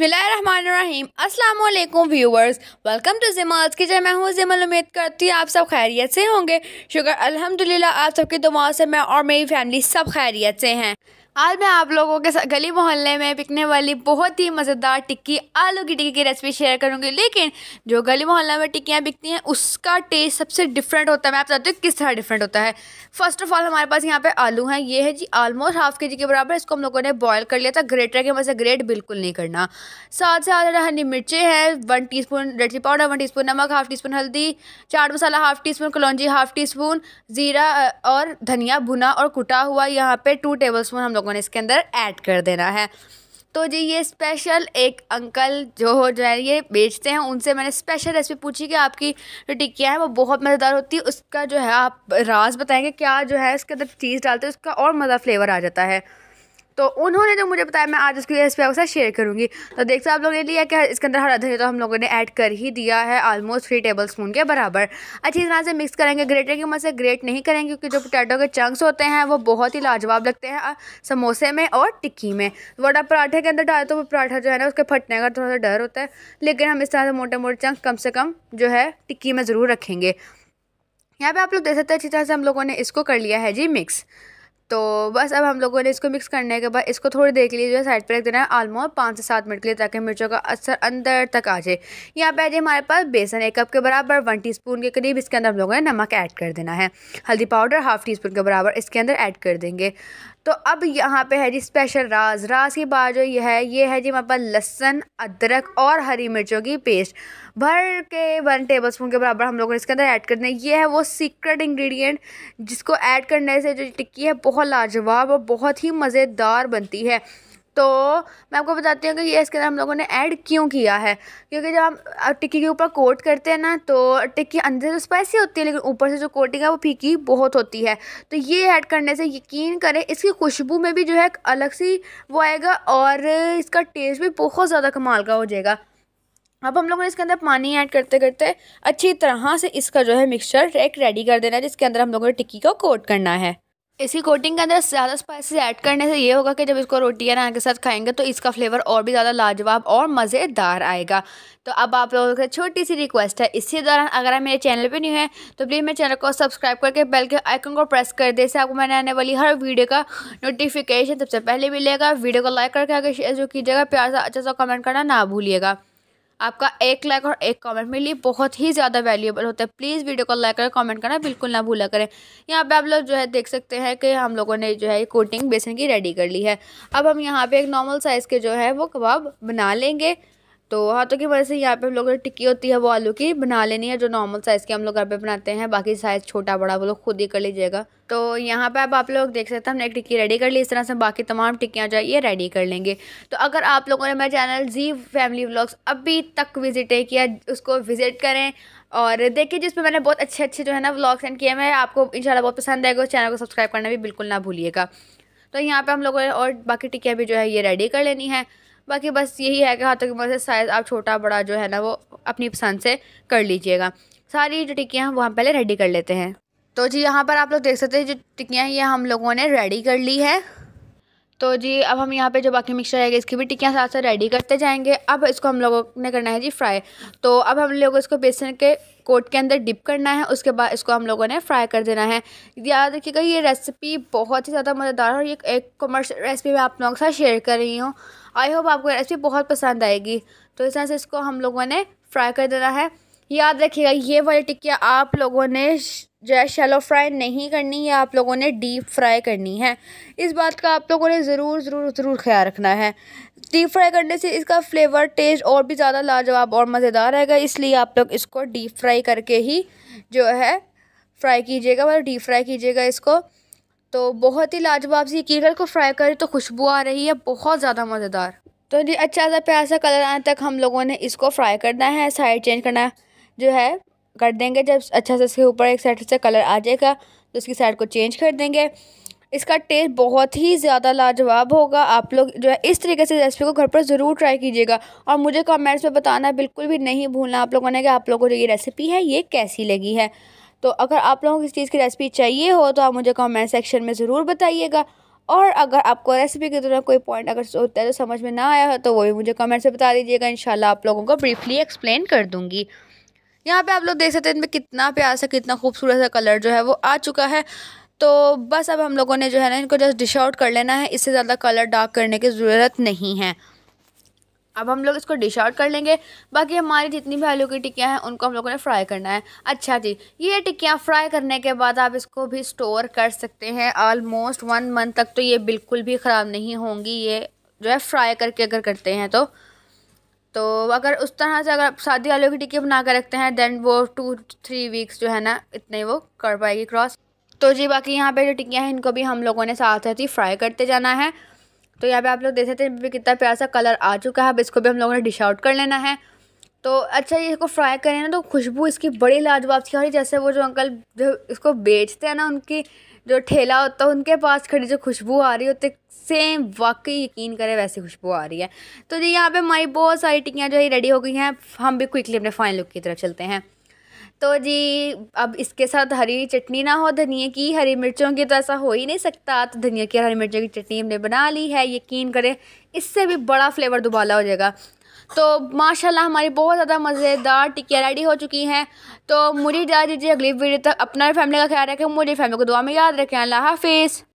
बिसमीम असलम viewers welcome to जिमाल्स जय मैं हूँ जिमल उम्मीद करती हूँ आप सब खैरियत से होंगे शुक्र अल्हम्दुलिल्लाह आप सबकी दुआओं से मैं और मेरी फैमिली सब खैरियत से हैं आज मैं आप लोगों के साथ गली मोहल्ले में बिकने वाली बहुत ही मज़ेदार टिक्की आलू की टिक्की की रेसिपी शेयर करूंगी लेकिन जो गली मोहल्ला में टिक्कियाँ बिकती हैं उसका टेस्ट सबसे डिफरेंट होता है मैं आप बताती हूँ किस तरह डिफरेंट होता है फर्स्ट ऑफ ऑल हमारे पास यहाँ पे आलू हैं ये है जी ऑलमोस्ट हाफ के जी के बराबर इसको हम लोगों ने बॉयल कर लिया था ग्रेटर के मजे ग्रेट बिल्कुल नहीं करना साथ साथ हरी मिर्चें हैं one teaspoon red powder one teaspoon नमक हाफ टी स्पून हल्दी chaat masala half teaspoon कलौजी हाफ टी स्पून ज़ीरा और धनिया भुना और कुटा हुआ यहाँ पर टू टेबल स्पून हम लोग लोगों ने इसके अंदर ऐड कर देना है तो जी ये स्पेशल एक अंकल जो हो जो है ये बेचते हैं उनसे मैंने स्पेशल रेसिपी पूछी कि आपकी जो टिक्कियाँ हैं वो बहुत मज़ेदार होती है उसका जो है आप राज बताएंगे क्या जो है उसके अंदर चीज़ डालते हैं उसका और मज़ा फ्लेवर आ जाता है तो उन्होंने जो मुझे बताया मैं आज उसकी रेसिपी आपके साथ शेयर करूँगी तो देख सकते आप लोगों ने लिया कि इसके अंदर हरा धनिया तो हम लोगों ने ऐड कर ही दिया है ऑलमोस्ट थ्री टेबल स्पून के बराबर अच्छी तरह से मिक्स करेंगे ग्रेटर की मदद से ग्रेट नहीं करेंगे क्योंकि जो पोटैटो के चंक्स होते हैं वो बहुत ही लाजवाब लगते हैं समोसे में और टिक्की में तो वोटा पराठे के अंदर डाले तो वो पराठा जो है ना उसके फटने का थोड़ा सा डर होता है लेकिन हम इस तरह से मोटे मोटे चंक कम से कम जो है टिक्की में ज़रूर रखेंगे यहाँ पे आप लोग देख सकते हैं अच्छी तरह से हम लोगों ने इसको कर लिया है जी मिक्स तो बस अब हम लोगों ने इसको मिक्स करने के बाद इसको थोड़ी देर के लिए जो है साइड पर रख देना है आलमोस्ट पाँच से सात मिनट के लिए ताकि मिर्चों का असर अंदर तक आ जाए यहाँ पे आ जाए हमारे पास बेसन एक कप के बराबर वन टीस्पून के करीब इसके अंदर हम लोगों ने नमक ऐड कर देना है हल्दी पाउडर हाफ़ टी स्पून के बराबर इसके अंदर ऐड कर देंगे तो अब यहाँ पे है जी स्पेशल राज राज की बात जो यह है ये है जी हमारे पास लहसन अदरक और हरी मिर्चों की पेस्ट भर के वन टेबल स्पून के बराबर हम लोगों ने इसके अंदर ऐड करना है ये है वो सीक्रेट इंग्रेडिएंट जिसको ऐड करने से जो टिक्की है बहुत लाजवाब और बहुत ही मज़ेदार बनती है तो मैं आपको बताती हूँ कि ये इसके अंदर हम लोगों ने ऐड क्यों किया है क्योंकि जब हम टिक्की के ऊपर कोट करते हैं ना तो टिक्की अंदर से तो स्पाइसी होती है लेकिन ऊपर से जो कोटिंग है वो फीकी बहुत होती है तो ये ऐड करने से यकीन करें इसकी खुशबू में भी जो है अलग सी वो आएगा और इसका टेस्ट भी बहुत ज़्यादा कमाल का हो जाएगा अब हम लोगों ने इसके अंदर पानी ऐड करते करते अच्छी तरह से इसका जो है मिक्सचर एक रेडी कर देना है जिसके अंदर हम लोगों ने टिक्की को कोट करना है इसकी कोटिंग के अंदर ज़्यादा स्पाइसेस ऐड करने से ये होगा कि जब इसको रोटी या नान के साथ खाएंगे तो इसका फ्लेवर और भी ज़्यादा लाजवाब और मज़ेदार आएगा तो अब आप लोगों से छोटी सी रिक्वेस्ट है इसी दौरान अगर आप मेरे चैनल पे नहीं है तो प्लीज़ मेरे चैनल को सब्सक्राइब करके बेल के आइकन को प्रेस कर दे से आपको मैंने आने वाली हर वीडियो का नोटिफिकेशन सबसे पहले मिलेगा वीडियो को लाइक करके आगे शेयर जो कीजिएगा प्यार से अच्छा सा कमेंट करना ना भूलिएगा आपका एक लाइक और एक कमेंट मेरे लिए बहुत ही ज़्यादा वैल्यूएबल होता है प्लीज़ वीडियो को लाइक और कमेंट करना बिल्कुल ना भूला करें यहाँ पे आप लोग जो है देख सकते हैं कि हम लोगों ने जो है कोटिंग बेसन की रेडी कर ली है अब हम यहाँ पे एक नॉर्मल साइज़ के जो है वो कबाब बना लेंगे तो हाथों की वजह से यहाँ पे हम लोग टिक्की होती है वो आलू की बना लेनी है जो नॉर्मल साइज़ के हम लोग घर पे बनाते हैं बाकी साइज़ छोटा बड़ा वो लोग खुद ही कर लीजिएगा तो यहाँ पे अब आप लोग देख सकते हैं हमने एक टिक्की रेडी कर ली इस तरह से बाकी तमाम टिक्कियाँ जो है ये रेडी कर लेंगे तो अगर आप लोगों ने मेरा चैनल जी फैमिली ब्लॉग्स अभी तक विजिट किया उसको विज़िट करें और देखिए जिसमें मैंने बहुत अच्छे अच्छे जो है ना ब्लॉग सेंड किए हैं आपको इन बहुत पसंद आएगा उस चैनल को सब्सक्राइब करना भी बिल्कुल ना भूलिएगा तो यहाँ पर हम लोगों ने और बाकी टिक्कियाँ भी जो है ये रेडी कर लेनी है बाकी बस यही है कि हाथों तो के मदद मतलब से साइज़ आप छोटा बड़ा जो है ना वो अपनी पसंद से कर लीजिएगा सारी जो टिक्कियाँ हम वहाँ पहले रेडी कर लेते हैं तो जी यहाँ पर आप लोग देख सकते हैं जो टिक्कियाँ ये हम लोगों ने रेडी कर ली है तो जी अब हम यहाँ पे जो बाकी मिक्सचर रहेगा इसकी भी टिक्कियाँ साथ साथ रेडी करते जाएंगे अब इसको हम लोगों ने करना है जी फ्राई तो अब हम लोगों को इसको बेसन के कोट के अंदर डिप करना है उसके बाद इसको हम लोगों ने फ्राई कर देना है याद रखिएगा ये रेसिपी बहुत ही ज़्यादा मज़ेदार और ये एक कमर्शियल रेसिपी मैं आप लोगों के साथ शेयर कर रही हूँ आई होप आपको रेसिपी बहुत पसंद आएगी तो इस तरह से इसको हम लोगों ने फ्राई कर देना है याद रखिएगा ये वाली टिक्किया आप लोगों ने जो है शेलो फ्राई नहीं करनी है आप लोगों ने डीप फ्राई करनी है इस बात का आप लोगों ने ज़रूर ज़रूर ज़रूर ख्याल रखना है डीप फ्राई करने से इसका फ्लेवर टेस्ट और भी ज़्यादा लाजवाब और मज़ेदार रहेगा इसलिए आप लोग इसको डीप फ्राई करके ही जो है फ्राई कीजिएगा मतलब डीप फ्राई कीजिएगा इसको तो बहुत ही लाजवाब सी कीकर को फ्राई करें तो खुशबू आ रही है बहुत ज़्यादा मज़ेदार तो जी अच्छा सा प्यासा कलर आने तक हम लोगों ने इसको फ्राई करना है साइड चेंज करना है जो है कर देंगे जब अच्छा से इसके ऊपर एक साइड से कलर आ जाएगा तो इसकी साइड को चेंज कर देंगे इसका टेस्ट बहुत ही ज़्यादा लाजवाब होगा आप लोग जो है इस तरीके से रेसिपी को घर पर ज़रूर ट्राई कीजिएगा और मुझे कमेंट्स में बताना बिल्कुल भी नहीं भूलना आप लोगों ने कि आप लोगों को जो ये रेसिपी है ये कैसी लगी है तो अगर आप लोगों को इस चीज़ की रेसिपी चाहिए हो तो आप मुझे कमेंट सेक्शन में ज़रूर बताइएगा और अगर आपको रेसिपी के दौरान कोई पॉइंट अगर होता है तो समझ में ना आया हो तो वो भी मुझे कमेंट्स में बता दीजिएगा इन आप लोगों को ब्रीफली एक्सप्लेन कर दूँगी यहाँ पे आप लोग देख सकते हैं इनमें कितना प्यार सा कितना खूबसूरत सा कलर जो है वो आ चुका है तो बस अब हम लोगों ने जो है ना इनको जस्ट डिश आउट कर लेना है इससे ज़्यादा कलर डार्क करने की ज़रूरत नहीं है अब हम लोग इसको डिश आउट कर लेंगे बाकी हमारी जितनी भी आलू की टिक्कियाँ हैं उनको हम लोगों ने फ्राई करना है अच्छा जी ये टिक्कियाँ फ्राई करने के बाद आप इसको भी स्टोर कर सकते हैं ऑलमोस्ट वन मंथ तक तो ये बिल्कुल भी ख़राब नहीं होंगी ये जो है फ्राई करके अगर करते हैं तो तो अगर उस तरह से अगर शादी आलू की टिक्की बना कर रखते हैं देन वो टू थ्री वीक्स जो है ना इतने वो कर पाएगी क्रॉस तो जी बाकी यहाँ पे जो टिक्कियाँ हैं इनको भी हम लोगों ने साथ साथ ही फ्राई करते जाना है तो यहाँ पे आप लोग देख सकते हैं कितना प्यारा सा कलर आ चुका है अब इसको भी हम लोगों ने डिश आउट कर लेना है तो अच्छा ये इसको फ्राई करें ना तो खुशबू इसकी बड़ी लाजवाब थी और जैसे वो जो अंकल जो इसको बेचते हैं ना उनकी जो ठेला होता है उनके पास खड़ी जो खुशबू आ रही होती सेम वाकई यकीन करें वैसी खुशबू आ रही है तो जी यहाँ पे हमारी बहुत सारी टिक्कियाँ जो है रेडी हो गई हैं हम भी क्विकली अपने फाइनल लुक की तरफ चलते हैं तो जी अब इसके साथ हरी चटनी ना हो धनिया की हरी मिर्चों की तो ऐसा हो ही नहीं सकता तो धनिया की हरी मिर्चों की चटनी हमने बना ली है यकीन करें इससे भी बड़ा फ्लेवर दुबाला हो जाएगा तो माशाल्लाह हमारी बहुत ज़्यादा मज़ेदार टिक्कियाँ रेडी हो चुकी हैं तो मुझे जा दीजिए अगली वीडियो तक अपना फैमिली का ख्याल रखें मुझे फैमिली को दुआ में याद रखें अल्लाह हाफिज़